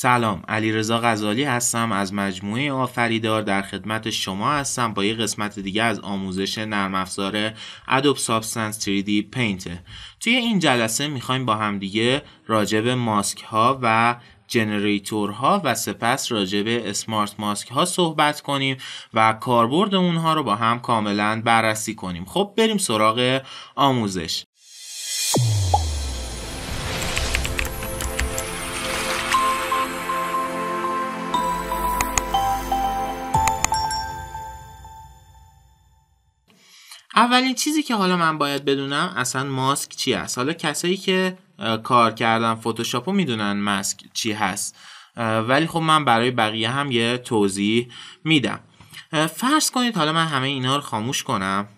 سلام علی رضا غزالی هستم از مجموعه آفریدار در خدمت شما هستم با یه قسمت دیگه از آموزش نرم افزار Adobe Substance 3D Paint توی این جلسه میخوایم با همدیگه راجع به ماسک ها و جنریتور ها و سپس راجع به اسمارت ماسک ها صحبت کنیم و کاربرد اونها رو با هم کاملا بررسی کنیم خب بریم سراغ آموزش اولین چیزی که حالا من باید بدونم اصلا ماسک چی هست حالا کسایی که کار کردن فتوشاپو میدونن ماسک چی هست ولی خب من برای بقیه هم یه توضیح میدم فرض کنید حالا من همه اینا رو خاموش کنم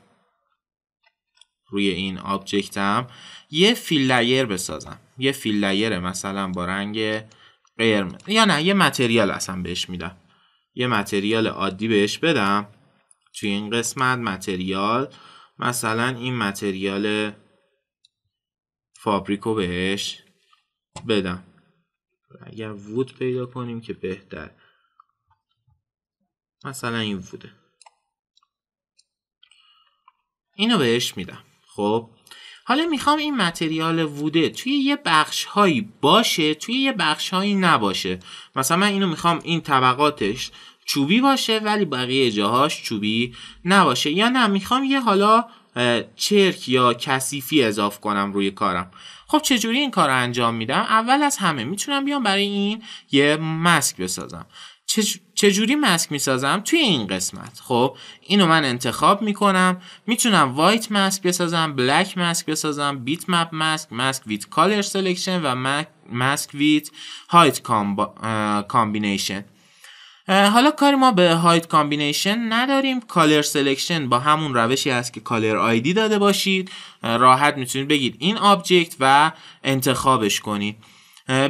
روی این آبجکتم یه فیل لایر بسازم یه فیل مثلا با رنگ قرمز یا نه یه متریال اصلا بهش میدم یه متریال عادی بهش بدم توی این قسمت متریال مثلا این متریال فابریکو بهش بدم اگر وود پیدا کنیم که بهتر مثلا این ووده اینو بهش میدم خب حالا میخوام این متریال ووده توی یه بخش هایی باشه توی یه بخش هایی نباشه مثلا من اینو میخوام این طبقاتش چوبی باشه ولی بقیه جاهاش چوبی نباشه یا نه میخوام یه حالا چرک یا کثیفی اضاف کنم روی کارم خب چجوری این کار رو انجام میدم اول از همه میتونم بیام برای این یه مسک بسازم چجوری مسک میسازم توی این قسمت خب اینو من انتخاب میکنم میتونم وایت مسک بسازم بلک مسک بسازم بیت مپ مسک مسک ویت کالر سلکشن و مسک ویت هایت کامبینیشن حالا کاری ما به هایت کامبینیشن نداریم کالر سلکشن با همون روشی هست که کالر آیدی داده باشید راحت میتونید بگید این آبجکت و انتخابش کنید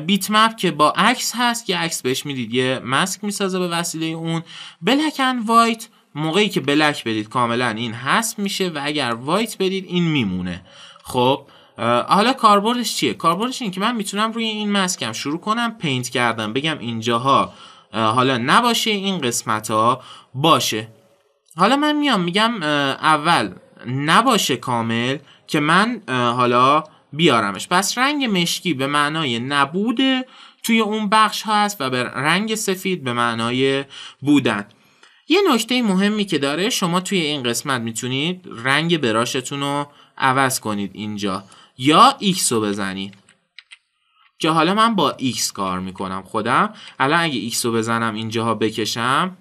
بیت مپ که با عکس هست که عکس بهش میدید یه مسک میسازه به وسیله اون بلک اند وایت موقعی که بلک بدید کاملا این هست میشه و اگر وایت بدید این میمونه خب حالا کاربردش چیه کاربردش این که من میتونم روی این مسکم شروع کنم پینت کردم بگم اینجاها حالا نباشه این قسمت ها باشه حالا من میام میگم اول نباشه کامل که من حالا بیارمش پس رنگ مشکی به معنای نبوده توی اون بخش هست و به رنگ سفید به معنای بودن یه نکته مهمی که داره شما توی این قسمت میتونید رنگ براشتون رو عوض کنید اینجا یا ایکس رو بزنید که حالا من با X کار میکنم خودم الان اگه X رو بزنم اینجاها بکشم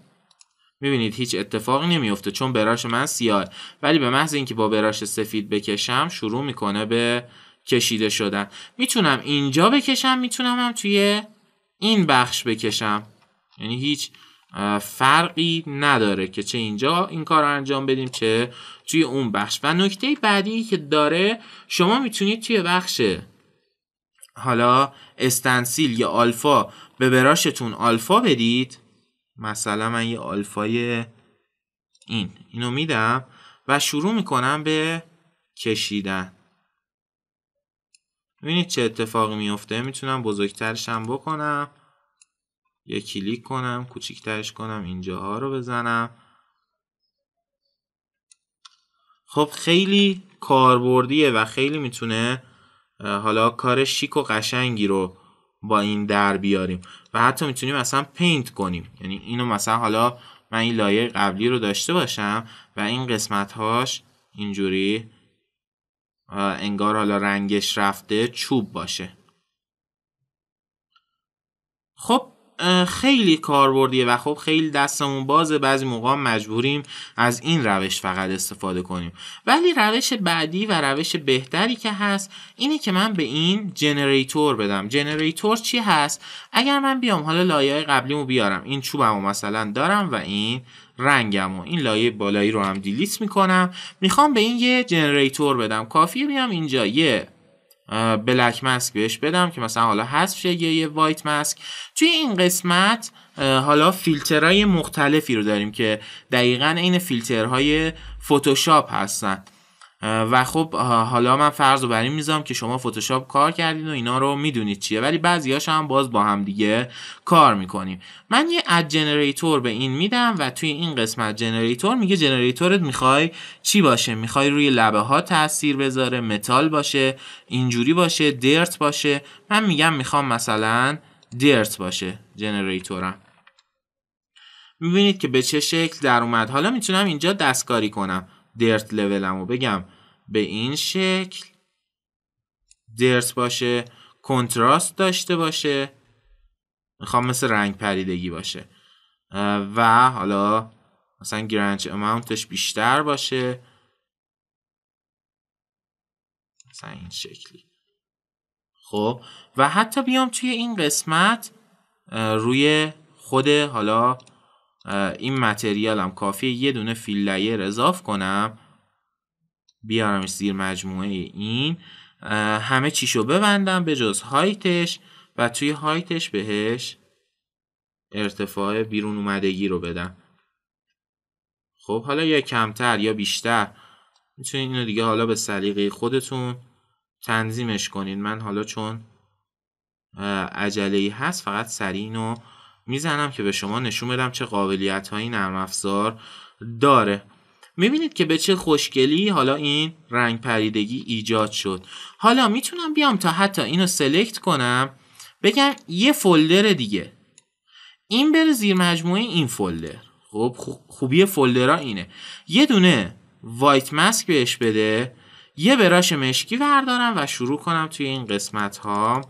میبینید هیچ اتفاقی نمیفته چون براش من سیاه ولی به محض اینکه با براش سفید بکشم شروع میکنه به کشیده شدن میتونم اینجا بکشم میتونم هم توی این بخش بکشم یعنی هیچ فرقی نداره که چه اینجا این کار رو انجام بدیم چه توی اون بخش و نکته بعدی که داره شما میتونید توی بخش حالا استنسیل یا آلفا به براشتون آلفا بدید مثلا من یه آلفای این اینو میدم و شروع میکنم به کشیدن ببینید چه اتفاقی میفته میتونم بزرگترش بکنم یه کلیک کنم کوچیکترش کنم اینجاها رو بزنم خب خیلی کاربردیه و خیلی میتونه حالا کار شیک و قشنگی رو با این در بیاریم و حتی میتونیم مثلا پینت کنیم یعنی اینو مثلا حالا من این لایه قبلی رو داشته باشم و این قسمت هاش اینجوری انگار حالا رنگش رفته چوب باشه خب خیلی کاربردیه و خب خیلی دستمون بازه بعضی موقع مجبوریم از این روش فقط استفاده کنیم ولی روش بعدی و روش بهتری که هست اینه که من به این جنریتور بدم جنریتور چی هست اگر من بیام حالا لایه قبلیمو بیارم این چوبمو مثلا دارم و این رنگم و این لایه بالایی رو هم دیلیت میکنم میخوام به این یه جنریتور بدم کافیه بیام اینجا یه بلک ماسک بهش بدم که مثلا حالا حذف شه یه وایت ماسک توی این قسمت حالا فیلترهای مختلفی رو داریم که دقیقا عین فیلترهای فتوشاپ هستن و خب حالا من فرض رو بر این میذارم که شما فتوشاپ کار کردین و اینا رو میدونید چیه ولی هاش هم باز با هم دیگه کار میکنیم من یه اد جنریتور به این میدم و توی این قسمت جنریتور میگه جنریتورت میخوای چی باشه میخوای روی لبه ها تاثیر بذاره متال باشه اینجوری باشه درت باشه من میگم میخوام مثلا درت باشه جنریتورم میبینید که به چه شکل در اومد حالا میتونم اینجا دستکاری کنم درت رو بگم به این شکل درت باشه کنتراست داشته باشه میخوام مثل رنگ پریدگی باشه و حالا مثلا گرنج اماونتش بیشتر باشه مثلا این شکلی خب و حتی بیام توی این قسمت روی خود حالا این هم کافیه یه دونه فیل لایر اضاف کنم بیارمش زیر مجموعه این همه چیشو ببندم به جز هایتش و توی هایتش بهش ارتفاع بیرون اومدگی رو بدم خب حالا یا کمتر یا بیشتر میتونید اینو دیگه حالا به سلیقه خودتون تنظیمش کنین من حالا چون عجله هست فقط سریع اینو میزنم که به شما نشون بدم چه قابلیت هایی نرم افزار داره میبینید که به چه خوشگلی حالا این رنگ پریدگی ایجاد شد حالا میتونم بیام تا حتی اینو سلکت کنم بگم یه فولدر دیگه این بره زیر مجموعه این فولدر خب خوبی فولدرها اینه یه دونه وایت ماسک بهش بده یه براش مشکی بردارم و شروع کنم توی این قسمت ها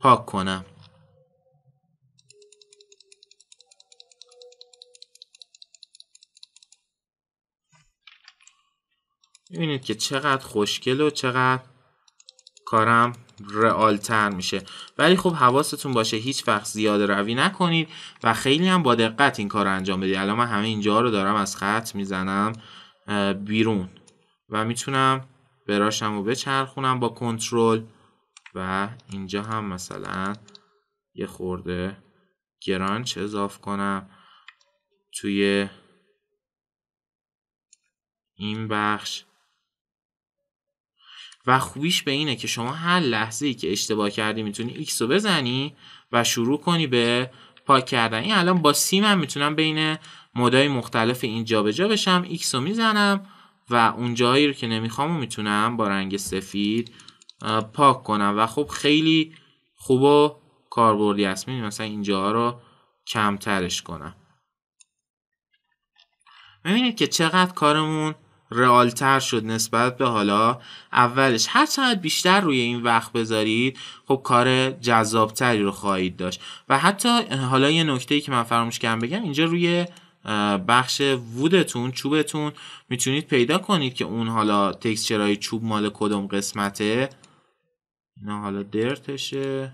پاک کنم ببینید که چقدر خوشگل و چقدر کارم رئالتر میشه ولی خب حواستون باشه هیچ وقت زیاده روی نکنید و خیلی هم با دقت این کار انجام بدید الان من همه اینجا رو دارم از خط میزنم بیرون و میتونم براشم رو بچرخونم با کنترل و اینجا هم مثلا یه خورده گرانچ اضاف کنم توی این بخش و خوبیش به اینه که شما هر لحظه ای که اشتباه کردی میتونی ایکس رو بزنی و شروع کنی به پاک کردن این الان با سیم هم میتونم بین مدای مختلف این جا بشم ایکس رو میزنم و اون جایی رو که نمیخوام و میتونم با رنگ سفید پاک کنم و خب خیلی خوب و کاربردی هست میدونی مثلا اینجاها رو کمترش کنم میبینید که چقدر کارمون رئالتر شد نسبت به حالا اولش هر چقدر بیشتر روی این وقت بذارید خب کار جذابتری رو خواهید داشت و حتی حالا یه نکته که من فراموش کردم بگم اینجا روی بخش وودتون چوبتون میتونید پیدا کنید که اون حالا تکسچرهای چوب مال کدوم قسمته اینا حالا درتشه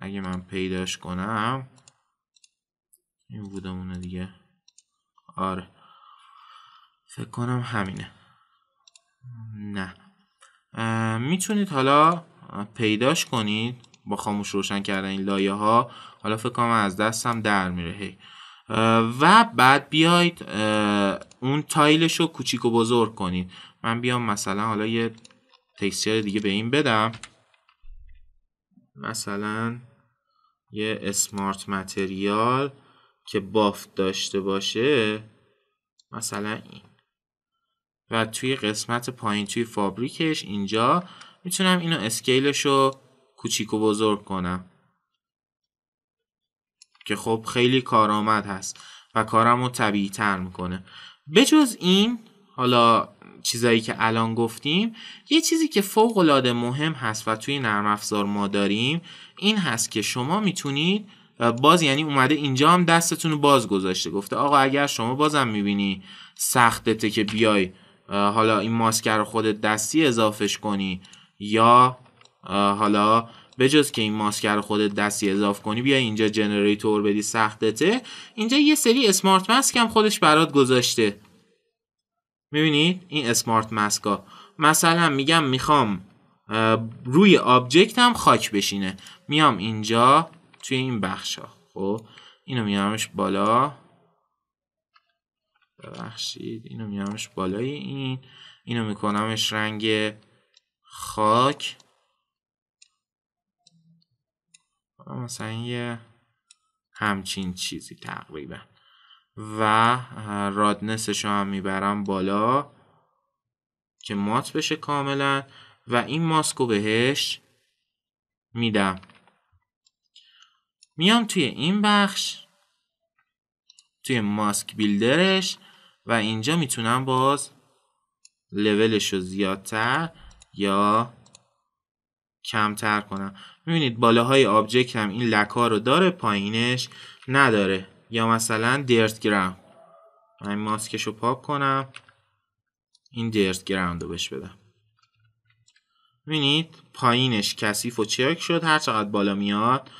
اگه من پیداش کنم این وودمونه دیگه آره فکر کنم همینه نه میتونید حالا پیداش کنید با خاموش روشن کردن این لایه ها حالا فکر کنم از دستم در میره هی و بعد بیاید اون تایلش رو کوچیک و بزرگ کنید من بیام مثلا حالا یه تکسچر دیگه به این بدم مثلا یه اسمارت متریال که بافت داشته باشه مثلا این و توی قسمت پایین توی فابریکش اینجا میتونم اینو اسکیلش رو کوچیک و بزرگ کنم که خب خیلی کارآمد هست و کارم رو طبیعی تر میکنه بجز این حالا چیزایی که الان گفتیم یه چیزی که فوق العاده مهم هست و توی نرم افزار ما داریم این هست که شما میتونید باز یعنی اومده اینجا هم دستتون رو باز گذاشته گفته آقا اگر شما بازم میبینی سختته که بیای حالا این ماسکر رو خودت دستی اضافش کنی یا حالا بجز که این ماسکر رو خودت دستی اضاف کنی بیا اینجا جنریتور بدی سختته اینجا یه سری اسمارت ماسک هم خودش برات گذاشته میبینید این اسمارت ماسکا مثلا میگم میخوام روی آبجکت هم خاک بشینه میام اینجا توی این بخش ها خب اینو میارمش بالا ببخشید اینو میارمش بالای این اینو میکنمش رنگ خاک مثلا یه همچین چیزی تقریبا و رادنسش رو هم میبرم بالا که مات بشه کاملا و این ماسک رو بهش میدم میام توی این بخش توی ماسک بیلدرش و اینجا میتونم باز لولش رو زیادتر یا کمتر کنم میبینید بالاهای آبجکت هم این لکا رو داره پایینش نداره یا مثلا درت گرام من ماسکش رو پاک کنم این درت گراند رو بهش بدم میبینید پایینش کثیف و چک شد هر چقدر بالا میاد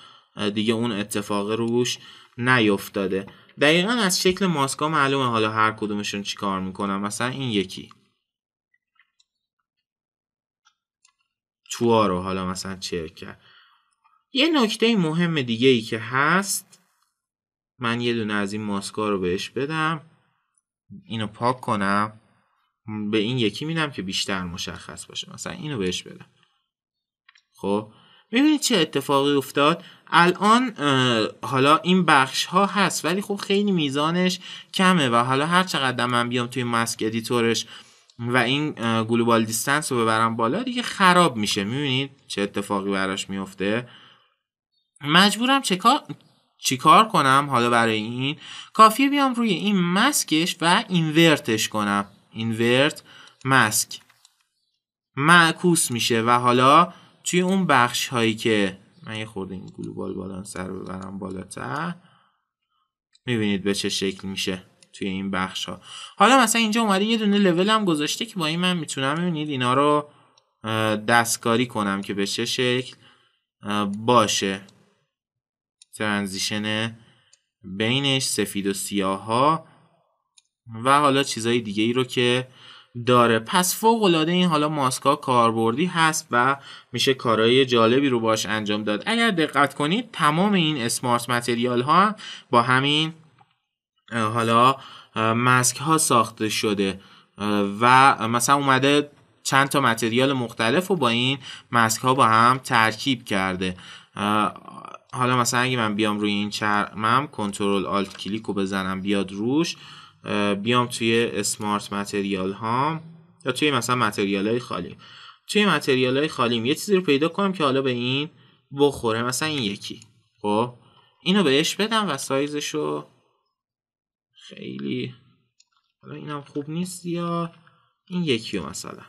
دیگه اون اتفاق روش نیفتاده دقیقا از شکل ماسکا معلومه حالا هر کدومشون کار میکنن مثلا این یکی توها رو حالا مثلا چرک کرد یه نکته مهم دیگه ای که هست من یه دونه از این ماسکا رو بهش بدم اینو پاک کنم به این یکی میدم که بیشتر مشخص باشه مثلا اینو بهش بدم خب ببینید چه اتفاقی افتاد الان حالا این بخش ها هست ولی خب خیلی میزانش کمه و حالا هر چقدر من بیام توی ماسک ادیتورش و این گلوبال دیستنس رو ببرم بالا دیگه خراب میشه میبینید چه اتفاقی براش میفته مجبورم چه کار چیکار کنم حالا برای این کافیه بیام روی این مسکش و اینورتش کنم اینورت ماسک معکوس میشه و حالا توی اون بخش هایی که من یه خورده این گلوبال بالانس سر ببرم بالاتر میبینید به چه شکل میشه توی این بخش ها حالا مثلا اینجا اومده یه دونه لول هم گذاشته که با این من میتونم ببینید اینا رو دستکاری کنم که به چه شکل باشه ترانزیشن بینش سفید و سیاه ها و حالا چیزای دیگه ای رو که داره پس فوق العاده این حالا ماسکا کاربردی هست و میشه کارهای جالبی رو باش انجام داد اگر دقت کنید تمام این اسمارت متریال ها با همین حالا مسک ها ساخته شده و مثلا اومده چند تا متریال مختلف رو با این مسک ها با هم ترکیب کرده حالا مثلا اگه من بیام روی این چرمم کنترل آلت کلیک رو بزنم بیاد روش بیام توی اسمارت متریال ها یا توی مثلا متریال های خالی توی متریال های خالی یه چیزی رو پیدا کنم که حالا به این بخوره مثلا این یکی خب اینو بهش بدم و سایزشو خیلی حالا اینم خوب نیست یا این یکی مثلا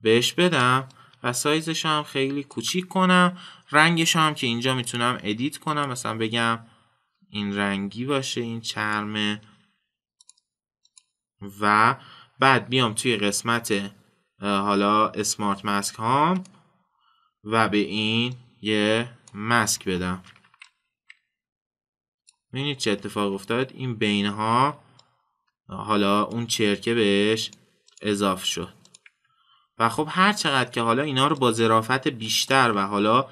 بهش بدم و سایزش هم خیلی کوچیک کنم رنگش هم که اینجا میتونم ادیت کنم مثلا بگم این رنگی باشه این چرمه و بعد بیام توی قسمت حالا اسمارت ماسک هام و به این یه ماسک بدم ببینید چه اتفاق افتاد این بین ها حالا اون چرکه بهش اضافه شد و خب هر چقدر که حالا اینا رو با ظرافت بیشتر و حالا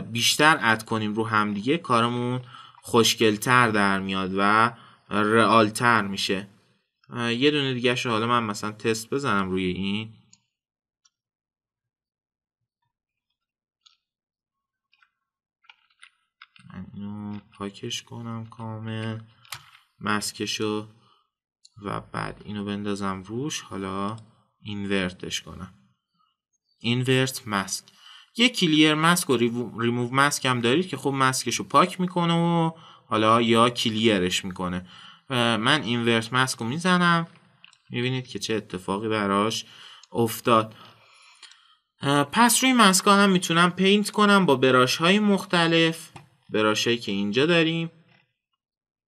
بیشتر اد کنیم رو همدیگه کارمون خوشگلتر در میاد و رئالتر میشه یه دونه دیگه حالا من مثلا تست بزنم روی این اینو پاکش کنم کامل مسکشو و بعد اینو بندازم روش حالا اینورتش کنم اینورت مسک یه کلیر مسک و ریموو مسک هم دارید که خب مسکش رو پاک میکنه و حالا یا کلیرش میکنه من اینورت ماسک رو میزنم میبینید که چه اتفاقی براش افتاد پس روی ماسک هم میتونم پینت کنم با براش های مختلف براش هایی که اینجا داریم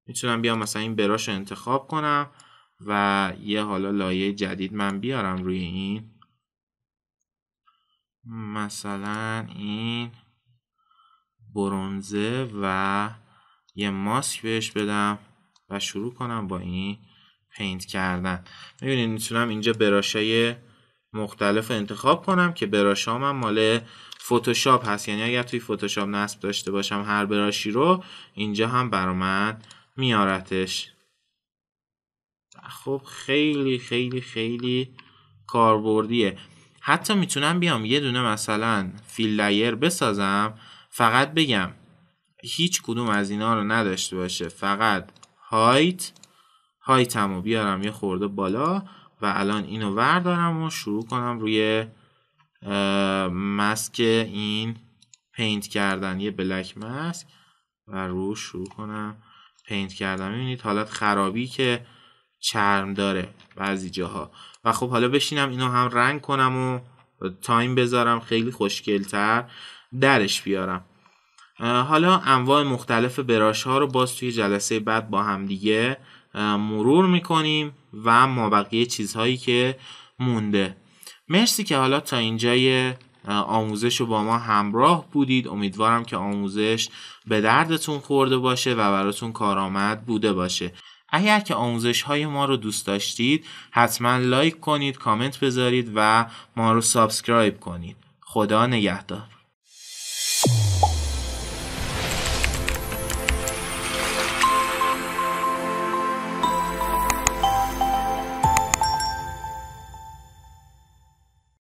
میتونم بیام مثلا این براش رو انتخاب کنم و یه حالا لایه جدید من بیارم روی این مثلا این برونزه و یه ماسک بهش بدم و شروع کنم با این پینت کردن میبینید میتونم اینجا براشای مختلف انتخاب کنم که براشا هم مال فتوشاپ هست یعنی اگر توی فتوشاپ نصب داشته باشم هر براشی رو اینجا هم برا من میارتش خب خیلی خیلی خیلی کاربردیه حتی میتونم بیام یه دونه مثلا فیل لایر بسازم فقط بگم هیچ کدوم از اینا رو نداشته باشه فقط هایت هایت هم رو بیارم یه خورده بالا و الان اینو وردارم و شروع کنم روی مسک این پینت کردن یه بلک مسک و رو شروع کنم پینت کردن میبینید حالت خرابی که چرم داره بعضی جاها و خب حالا بشینم اینو هم رنگ کنم و تایم بذارم خیلی خوشگلتر درش بیارم حالا انواع مختلف براش ها رو باز توی جلسه بعد با همدیگه مرور میکنیم و ما بقیه چیزهایی که مونده مرسی که حالا تا اینجای آموزش رو با ما همراه بودید امیدوارم که آموزش به دردتون خورده باشه و براتون کارآمد بوده باشه اگر که آموزش های ما رو دوست داشتید حتما لایک کنید کامنت بذارید و ما رو سابسکرایب کنید خدا نگهدار